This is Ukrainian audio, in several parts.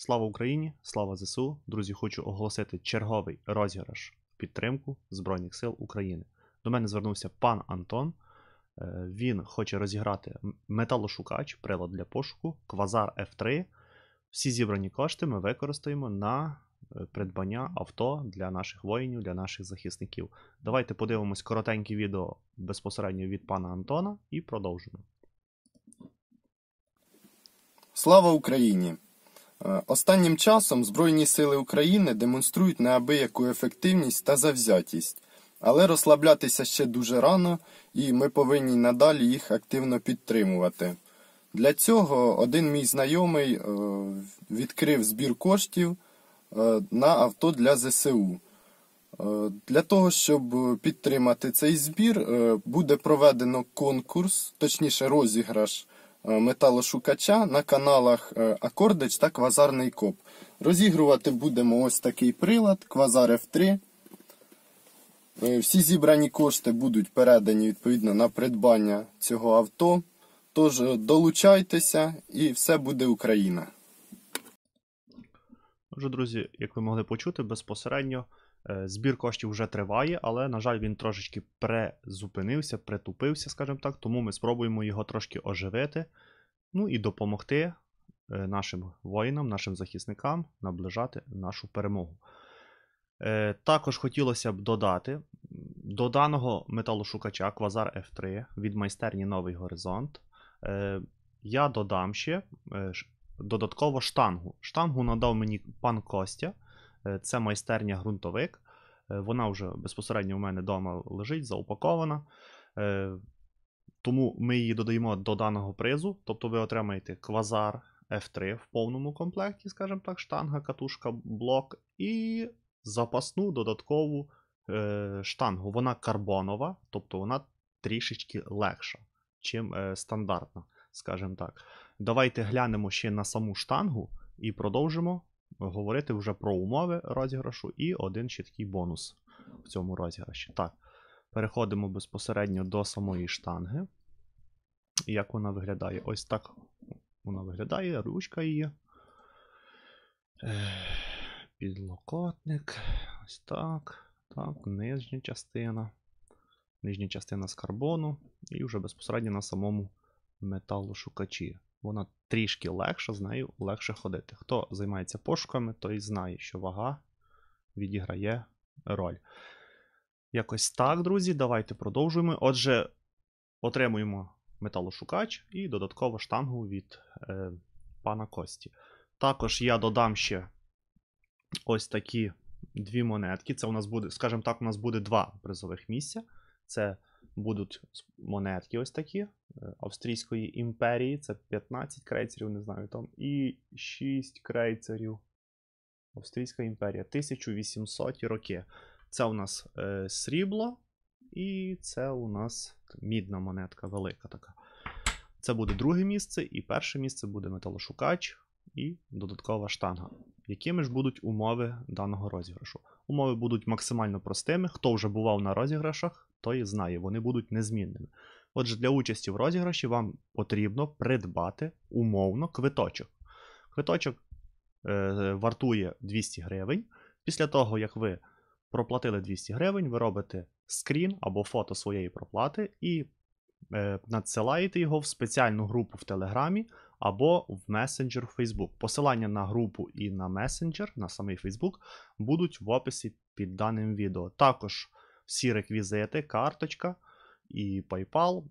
Слава Україні! Слава ЗСУ! Друзі, хочу оголосити черговий розіграш в підтримку Збройних сил України. До мене звернувся пан Антон. Е, він хоче розіграти металошукач, прилад для пошуку, Квазар F3. Всі зібрані кошти ми використаємо на е, придбання авто для наших воїнів, для наших захисників. Давайте подивимось коротеньке відео безпосередньо від пана Антона і продовжимо. Слава Україні! Е, останнім часом Збройні сили України демонструють неабияку ефективність та завзятість, але розслаблятися ще дуже рано, і ми повинні надалі їх активно підтримувати. Для цього один мій знайомий е, відкрив збір коштів е, на авто для ЗСУ. Для того, щоб підтримати цей збір, буде проведено конкурс, точніше розіграш. Е, металошукача на каналах е, Акордич та Квазарний Коп. Розігрувати будемо ось такий прилад, Квазар F3. Е, всі зібрані кошти будуть передані відповідно на придбання цього авто. Тож долучайтеся і все буде Україна. Отже, друзі, як ви могли почути, безпосередньо. Е, збір коштів вже триває, але, на жаль, він трошечки призупинився, притупився, скажімо так, тому ми спробуємо його трошки оживити, ну і допомогти е, нашим воїнам, нашим захисникам наближати нашу перемогу. Е, також хотілося б додати до даного металошукача Квазар F3 від майстерні Новий Горизонт. Я додам ще додатково штангу. Штангу надав мені пан Костя. Е, це майстерня ґрунтовик. Е, вона вже безпосередньо у мене вдома лежить, заупакована. Е, тому ми її додаємо до даного призу. Тобто ви отримаєте квазар F3 в повному комплекті, скажімо так, штанга, катушка, блок і запасну додаткову штангу. Вона карбонова, тобто вона трішечки легша, чим стандартна, скажімо так. Давайте глянемо ще на саму штангу і продовжимо говорити вже про умови розіграшу і один чіткий бонус в цьому розіграші. Так, переходимо безпосередньо до самої штанги. Як вона виглядає? Ось так вона виглядає, ручка її. Підлокотник. Ось так. Так, нижня частина. Нижня частина з карбону. І вже безпосередньо на самому металошукачі. Вона трішки легша, з нею легше ходити. Хто займається пошуками, той знає, що вага відіграє роль. Якось так, друзі, давайте продовжуємо. Отже, отримуємо металошукач і додатково штангу від е, пана Кості. Також я додам ще ось такі дві монетки. Це у нас буде, скажімо так, у нас буде два призових місця. Це будуть монетки ось такі е, Австрійської імперії. Це 15 крейцерів, не знаю там. І 6 крейцерів. Австрійська імперія. 1800 роки. Це у нас е, срібло. І це у нас мідна монетка велика така. Це буде друге місце, і перше місце буде металошукач і додаткова штанга. Якими ж будуть умови даного розіграшу? Умови будуть максимально простими. Хто вже бував на розіграшах, той знає, вони будуть незмінними. Отже, для участі в розіграші вам потрібно придбати умовно квиточок. Квиточок е, вартує 200 гривень. Після того, як ви проплатили 200 гривень, ви робите скрін або фото своєї проплати і е, надсилаєте його в спеціальну групу в Телеграмі або в месенджер в Facebook. Посилання на групу і на месенджер, на самий Facebook, будуть в описі під даним відео. Також всі реквізити, карточка і PayPal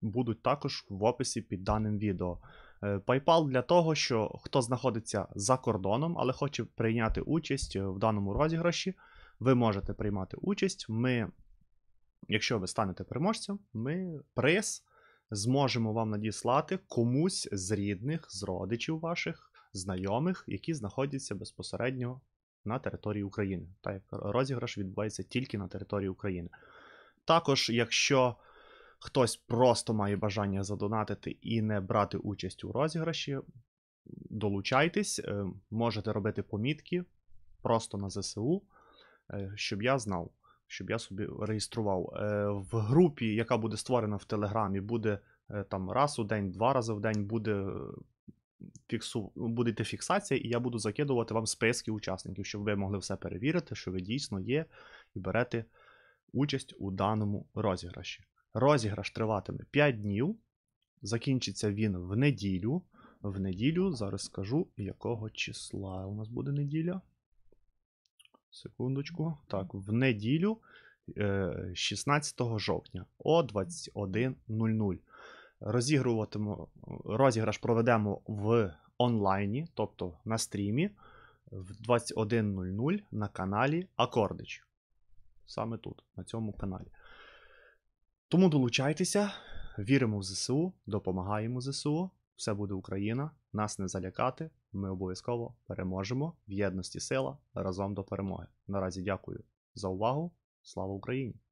будуть також в описі під даним відео. Е, PayPal для того, що хто знаходиться за кордоном, але хоче прийняти участь е, в даному розіграші, ви можете приймати участь. Ми, Якщо ви станете переможцем, ми приз зможемо вам надіслати комусь з рідних, з родичів ваших, знайомих, які знаходяться безпосередньо на території України. Так, розіграш відбувається тільки на території України. Також, якщо хтось просто має бажання задонатити і не брати участь у розіграші, долучайтесь, е, можете робити помітки просто на ЗСУ, е, щоб я знав, щоб я собі реєстрував. Е, в групі, яка буде створена в Телеграмі, буде там раз у день, два рази в день буде фіксу... будете фіксація, і я буду закидувати вам списки учасників, щоб ви могли все перевірити, що ви дійсно є, і берете участь у даному розіграші. Розіграш триватиме 5 днів. Закінчиться він в неділю. В неділю зараз скажу, якого числа у нас буде неділя. Секундочку. Так, в неділю 16 е, жовтня о 21.00. Розігруватиму розіграш проведемо в онлайні, тобто на стрімі, в 21.00 на каналі Акордич. Саме тут, на цьому каналі. Тому долучайтеся, віримо в ЗСУ, допомагаємо ЗСУ. Все буде Україна, нас не залякати. Ми обов'язково переможемо в єдності сила разом до перемоги. Наразі дякую за увагу. Слава Україні!